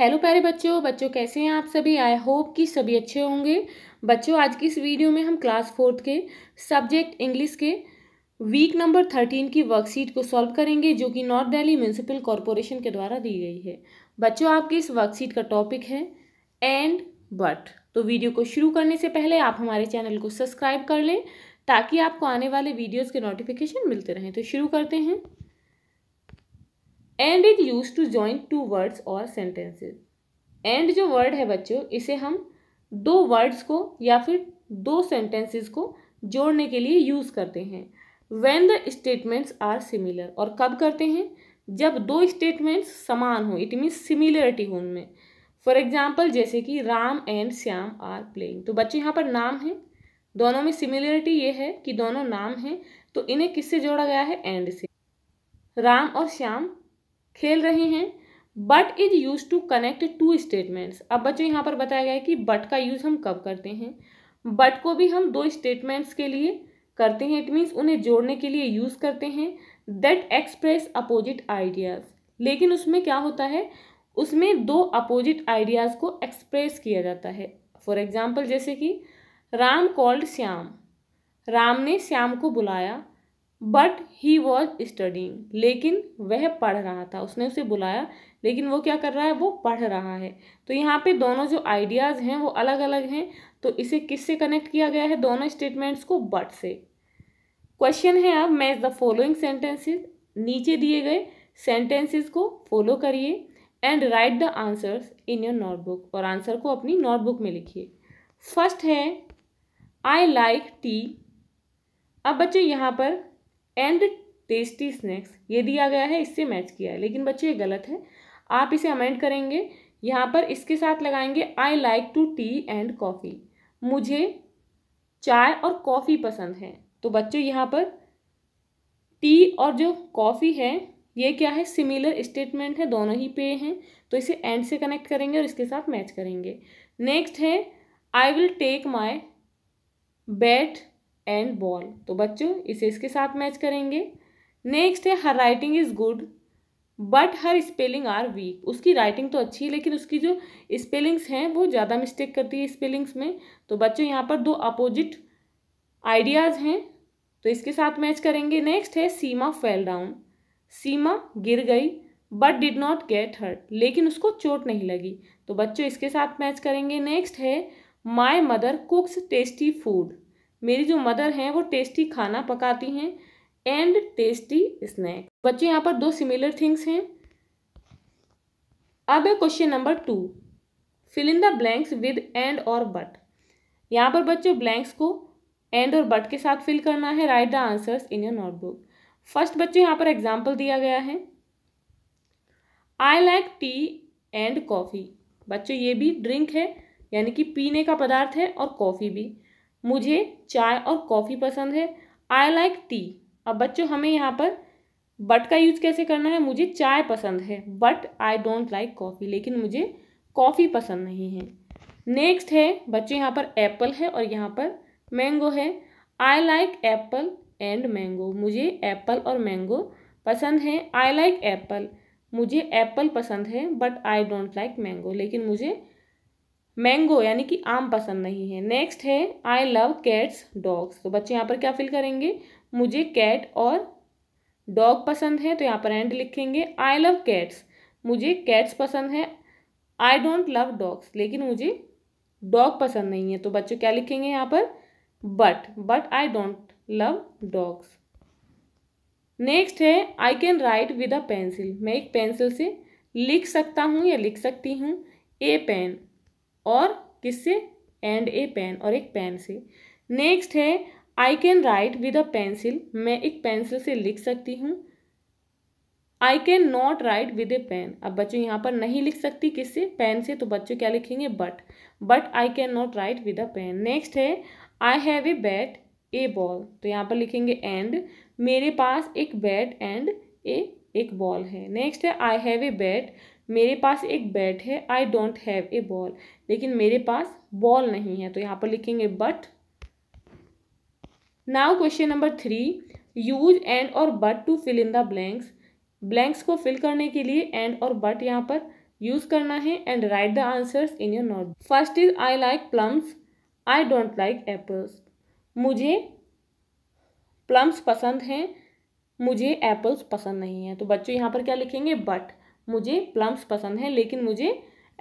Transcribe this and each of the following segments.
hello प्यारे बच्चों बच्चों कैसे हैं आप सभी आई होप कि सभी अच्छे होंगे बच्चों आज की इस वीडियो में हम क्लास फोर्थ के सब्जेक्ट इंग्लिश के वीक नंबर थर्टीन की वर्कशीट को सॉल्व करेंगे जो कि नॉर्थ दिल्ली म्यूनसिपल कॉरपोरेशन के द्वारा दी गई है बच्चों आपकी इस वर्कशीट का टॉपिक है एंड बट तो वीडियो को शुरू करने से पहले आप हमारे चैनल को सब्सक्राइब कर लें ताकि आपको आने वाले वीडियोज़ के नोटिफिकेशन मिलते रहें तो शुरू करते हैं and is use to join two words और सेंटेंसेज एंड जो वर्ड है बच्चों इसे हम दो वर्ड्स को या फिर दो सेंटेंसेस को जोड़ने के लिए यूज़ करते हैं when the statements are similar और कब करते हैं जब दो स्टेटमेंट्स समान हो इट मीन्स सिमिलरिटी हो उनमें फॉर एग्जाम्पल जैसे कि Ram and Shyam are playing तो बच्चे यहाँ पर नाम है दोनों में सिमिलरिटी ये है कि दोनों नाम हैं तो इन्हें किससे जोड़ा गया है एंड से राम और श्याम खेल रहे हैं but is use to connect two statements अब बच्चों यहाँ पर बताया गया है कि बट का यूज़ हम कब करते हैं बट को भी हम दो स्टेटमेंट्स के लिए करते हैं इट मीन्स उन्हें जोड़ने के लिए यूज़ करते हैं दैट एक्सप्रेस अपोजिट आइडियाज़ लेकिन उसमें क्या होता है उसमें दो अपोजिट आइडियाज़ को एक्सप्रेस किया जाता है फॉर एग्ज़ाम्पल जैसे कि राम कॉल्ड श्याम राम ने श्याम को बुलाया बट ही वॉज स्टडिंग लेकिन वह पढ़ रहा था उसने उसे बुलाया लेकिन वो क्या कर रहा है वो पढ़ रहा है तो यहाँ पे दोनों जो आइडियाज़ हैं वो अलग अलग हैं तो इसे किससे कनेक्ट किया गया है दोनों स्टेटमेंट्स को बट से क्वेश्चन है अब मैच द फॉलोइंग सेंटेंसेस नीचे दिए गए सेंटेंसेस को फॉलो करिए and write the answers in your notebook और आंसर को अपनी नोटबुक में लिखिए फर्स्ट है आई लाइक टी अब बच्चे यहाँ पर एंड टेस्टी स्नैक्स ये दिया गया है इससे मैच किया है लेकिन बच्चे ये गलत है आप इसे अमेंड करेंगे यहाँ पर इसके साथ लगाएंगे I like tea and and कॉफ़ी मुझे चाय और कॉफ़ी पसंद है तो बच्चे यहाँ पर टी और जो कॉफ़ी है ये क्या है सिमिलर स्टेटमेंट है दोनों ही पे हैं तो इसे एंड से कनेक्ट करेंगे और इसके साथ मैच करेंगे नेक्स्ट है I will take my bat and ball तो बच्चों इसे इसके साथ मैच करेंगे नेक्स्ट है her writing is good but her spelling are weak उसकी राइटिंग तो अच्छी है लेकिन उसकी जो स्पेलिंग्स हैं वो ज़्यादा मिस्टेक करती है स्पेलिंग्स में तो बच्चों यहाँ पर दो अपोजिट आइडियाज़ हैं तो इसके साथ मैच करेंगे नेक्स्ट है सीमा फेल डाउन सीमा गिर गई but did not get hurt लेकिन उसको चोट नहीं लगी तो बच्चों इसके साथ मैच करेंगे नेक्स्ट है my mother cooks tasty food मेरी जो मदर हैं वो टेस्टी खाना पकाती हैं एंड टेस्टी स्नैक बच्चे यहाँ पर दो सिमिलर थिंग्स हैं अब है question number two fill in the blanks with and और बट यहाँ पर बच्चों ब्लैंक्स को एंड और बट के साथ फिल करना है write the answers in your notebook first बच्चों यहाँ पर एग्जाम्पल दिया गया है I like tea and coffee बच्चों ये भी ड्रिंक है यानी कि पीने का पदार्थ है और कॉफ़ी भी मुझे चाय और कॉफ़ी पसंद है आई लाइक टी अब बच्चों हमें यहाँ पर बट का यूज़ कैसे करना है मुझे चाय पसंद है but I don't like coffee लेकिन मुझे कॉफ़ी पसंद नहीं है नेक्स्ट है बच्चों यहाँ पर एप्पल है और यहाँ पर मैंगो है I like apple and mango मुझे एप्पल और मैंगो पसंद है आई लाइक एप्पल मुझे एप्पल पसंद है but I don't like mango लेकिन मुझे मैंगो यानी कि आम पसंद नहीं है नेक्स्ट है आई लव कैट्स डॉग्स तो बच्चे यहाँ पर क्या फिल करेंगे मुझे कैट और डॉग पसंद है तो यहाँ पर एंड लिखेंगे आई लव कैट्स मुझे कैट्स पसंद है आई डोंट लव डॉग्स लेकिन मुझे डॉग पसंद नहीं है तो बच्चों क्या लिखेंगे यहाँ पर but but I don't love dogs next है I can write with a pencil मैं एक पेंसिल से लिख सकता हूँ या लिख सकती हूँ ए पेन और किससे एंड ए पेन और एक पेन से नेक्स्ट है I can write with a pencil मैं एक पेंसिल से लिख सकती हूँ I can not write with a pen अब बच्चों यहाँ पर नहीं लिख सकती किससे पेन से तो बच्चों क्या लिखेंगे but but I can not write with a pen next है I have a bat a ball तो यहाँ पर लिखेंगे एंड मेरे पास एक बैट एंड ए एक बॉल है नेक्स्ट है आई हैव ए बैट मेरे पास एक बैट है I don't have a ball लेकिन मेरे पास बॉल नहीं है तो यहाँ पर लिखेंगे but now question number three use and और but to fill in the blanks blanks को फिल करने के लिए एंड और बट यहाँ पर यूज करना है and write the answers in your note first is I like plums I don't like apples मुझे प्लम्स पसंद हैं मुझे एप्पल्स पसंद नहीं है तो बच्चों यहाँ पर क्या लिखेंगे बट मुझे प्लम्स पसंद हैं लेकिन मुझे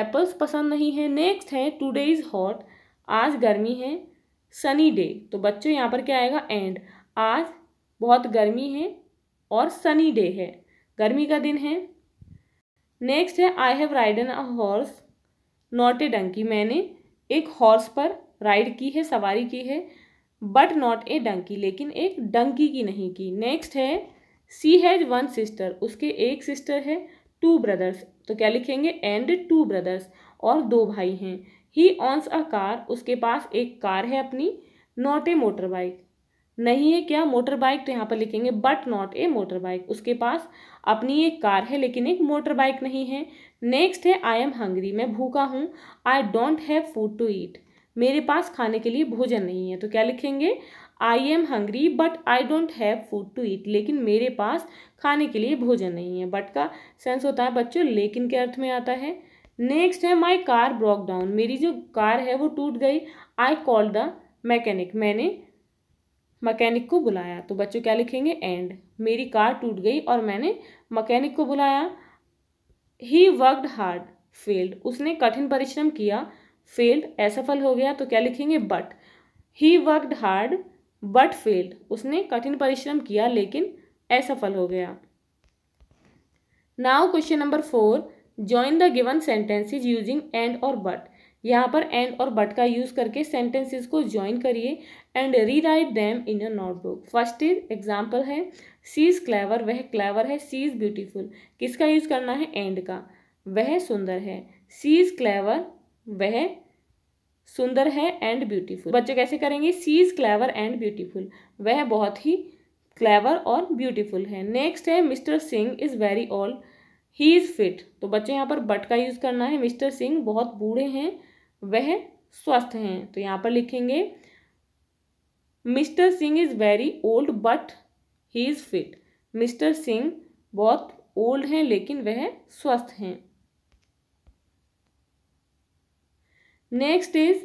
एप्पल्स पसंद नहीं है नेक्स्ट है टुडे इज़ हॉट आज गर्मी है सनी डे तो बच्चों यहाँ पर क्या आएगा एंड आज बहुत गर्मी है और सनी डे है गर्मी का दिन है नेक्स्ट है I have ridden a horse not a donkey मैंने एक हॉर्स पर राइड की है सवारी की है बट नॉट ए डंकी लेकिन एक डंकी की नहीं की नेक्स्ट है सी हैज वन सिस्टर उसके एक सिस्टर है टू ब्रदर्स तो क्या लिखेंगे एंड टू ब्रदर्स और दो भाई हैं ही ऑन्स अ कार उसके पास एक कार है अपनी नॉट ए मोटर बाइक नहीं है क्या मोटर बाइक तो यहाँ पर लिखेंगे but not a motor bike उसके पास अपनी एक कार है लेकिन एक मोटर बाइक नहीं है नेक्स्ट है आई एम हंग्री मैं भूखा हूँ I don't have food to eat मेरे पास खाने के लिए भोजन नहीं है तो क्या लिखेंगे I am hungry but I don't have food to eat लेकिन मेरे पास खाने के लिए भोजन नहीं है बट का सेंस होता है बच्चों लेकिन के अर्थ में आता है नेक्स्ट है माई कार ब्रॉक डाउन मेरी जो कार है वो टूट गई आई कॉल द मैकेनिक मैंने मकैनिक को बुलाया तो बच्चों क्या लिखेंगे एंड मेरी कार टूट गई और मैंने मकैनिक को बुलाया ही वर्कड हार्ड फेल्ड उसने कठिन परिश्रम किया फेल्ड असफल हो गया तो क्या लिखेंगे but he worked hard but failed उसने कठिन परिश्रम किया लेकिन असफल हो गया now question number four join the given sentences using and और बट यहाँ पर एंड और बट का यूज़ करके सेंटेंसेस को ज्वाइन करिए and rewrite them in a notebook first is example है सी इज़ क्लेवर वह क्लेवर है सी इज़ ब्यूटीफुल किसका यूज़ करना है एंड का वह सुंदर है सी इज़ क्लेवर वह सुंदर है एंड ब्यूटीफुल बच्चे कैसे करेंगे she is clever and beautiful वह बहुत ही क्लेवर और ब्यूटीफुल है नेक्स्ट है mister Singh is very old he is fit तो बच्चे यहाँ पर बट का यूज़ करना है मिस्टर सिंह बहुत बूढ़े हैं वह स्वस्थ हैं तो यहाँ पर लिखेंगे mister Singh is very old but he is fit mister Singh बहुत ओल्ड हैं लेकिन वह स्वस्थ हैं next is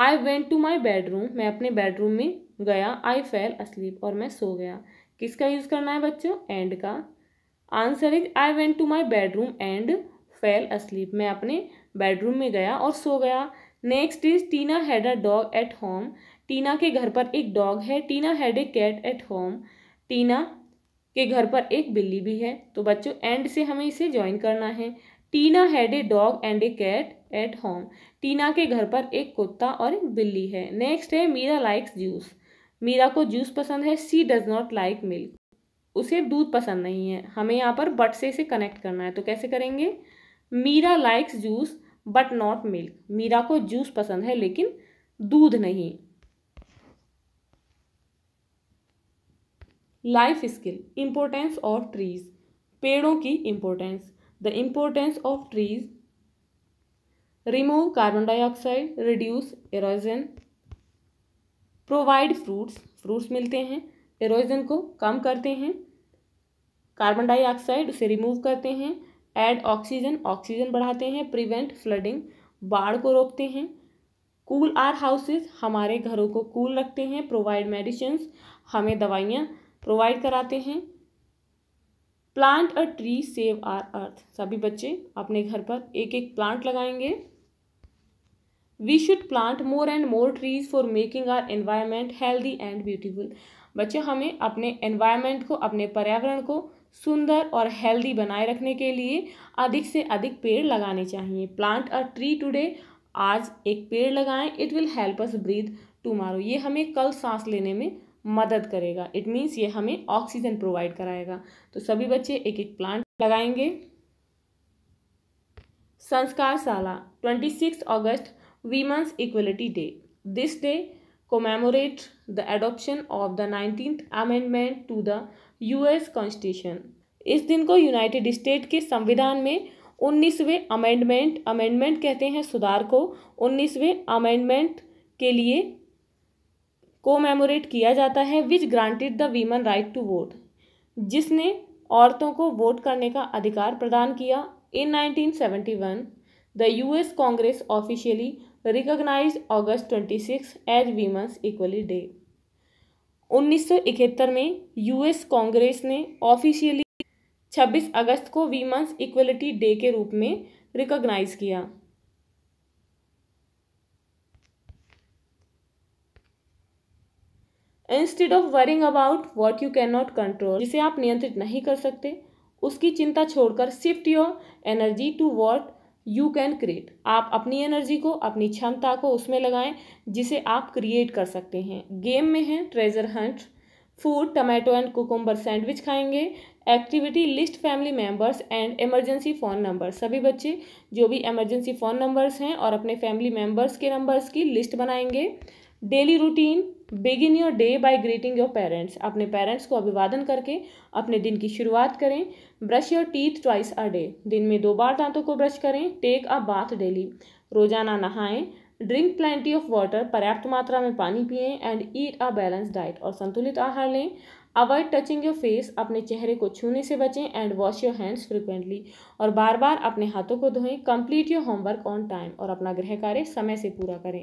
I went to my bedroom मैं अपने बेडरूम में गया आई फेल अस्लीप और मैं सो गया किसका यूज़ करना है बच्चों एंड का answer is I went to my bedroom and fell asleep मैं अपने बेडरूम में गया और सो गया next is Tina had a dog at home Tina के घर पर एक डॉग है Tina had a cat at home Tina के घर पर एक बिल्ली भी है तो बच्चों एंड से हमें इसे ज्वाइन करना है Tina had a dog and a cat at home Tina के घर पर एक कुत्ता और एक बिल्ली है नेक्स्ट है मीरा लाइक्स जूस मीरा को जूस पसंद है she does not like milk उसे दूध पसंद नहीं है हमें यहाँ पर बट से इसे कनेक्ट करना है तो कैसे करेंगे Meera likes juice but not milk Meera को जूस पसंद है लेकिन दूध नहीं life skill importance of trees पेड़ों की importance the importance of trees remove carbon dioxide reduce erosion provide fruits fruits मिलते हैं एरोजन को कम करते हैं कार्बन डाइऑक्साइड उसे रिमूव करते हैं एड ऑक्सीजन ऑक्सीजन बढ़ाते हैं प्रिवेंट फ्लडिंग बाढ़ को रोकते हैं कूल आर हाउसेज हमारे घरों को कूल रखते हैं प्रोवाइड मेडिसिन हमें दवाइयाँ प्रोवाइड कराते हैं plant a tree save our earth सभी बच्चे अपने घर पर एक एक प्लांट लगाएंगे we should plant more and more trees for making our environment healthy and beautiful बच्चे हमें अपने एनवायरमेंट को अपने पर्यावरण को सुंदर और हेल्दी बनाए रखने के लिए अधिक से अधिक पेड़ लगाने चाहिए प्लांट अ ट्री टुडे आज एक पेड़ लगाएं it will help us breathe tomorrow ये हमें कल सांस लेने में मदद करेगा इट मीन्स ये हमें ऑक्सीजन प्रोवाइड कराएगा तो सभी बच्चे एक एक प्लांट लगाएंगे Sanskar Shala twenty six August women's equality day this day commemorates the adoption of the 19th amendment to the US constitution इस दिन को यूनाइटेड स्टेट के संविधान में उन्नीसवें अमेंडमेंट अमेंडमेंट कहते हैं सुधार को उन्नीसवें अमेंडमेंट के लिए कोमेमोरेट किया जाता है which granted the women right to vote जिसने औरतों को वोट करने का अधिकार प्रदान किया in 1971 the US congress officially recognize August 26 as women's equality day 1971 में यूएस कांग्रेस ने ऑफिशियली 26 अगस्त को वीमन्स इक्वलिटी डे के रूप में रिकॉग्नाइज किया instead of worrying about what you can not control जिसे आप नियंत्रित नहीं कर सकते उसकी चिंता छोड़कर shift your energy to what you can create आप अपनी एनर्जी को अपनी क्षमता को उसमें लगाएं जिसे आप क्रिएट कर सकते हैं गेम में है treasure hunt food tomato and cucumber sandwich खाएंगे activity list family members and emergency phone number सभी बच्चे जो भी इमरजेंसी फ़ोन नंबर्स हैं और अपने फैमिली मेम्बर्स के नंबर्स की लिस्ट बनाएंगे daily routine begin your day by greeting your parents अपने पेरेंट्स को अभिवादन करके अपने दिन की शुरुआत करें brush your teeth twice a day दिन में दो बार दांतों को ब्रश करें टेक अ बाथ डेली रोजाना नहाएं ड्रिंक प्लेंटी ऑफ वाटर पर्याप्त मात्रा में पानी पिए and eat a balance diet और संतुलित आहार लें अवॉइड टचिंग योर फेस अपने चेहरे को छूने से बचें and wash your hands frequently और बार बार अपने हाथों को धोएं complete your homework on time और अपना गृह कार्य समय से पूरा करें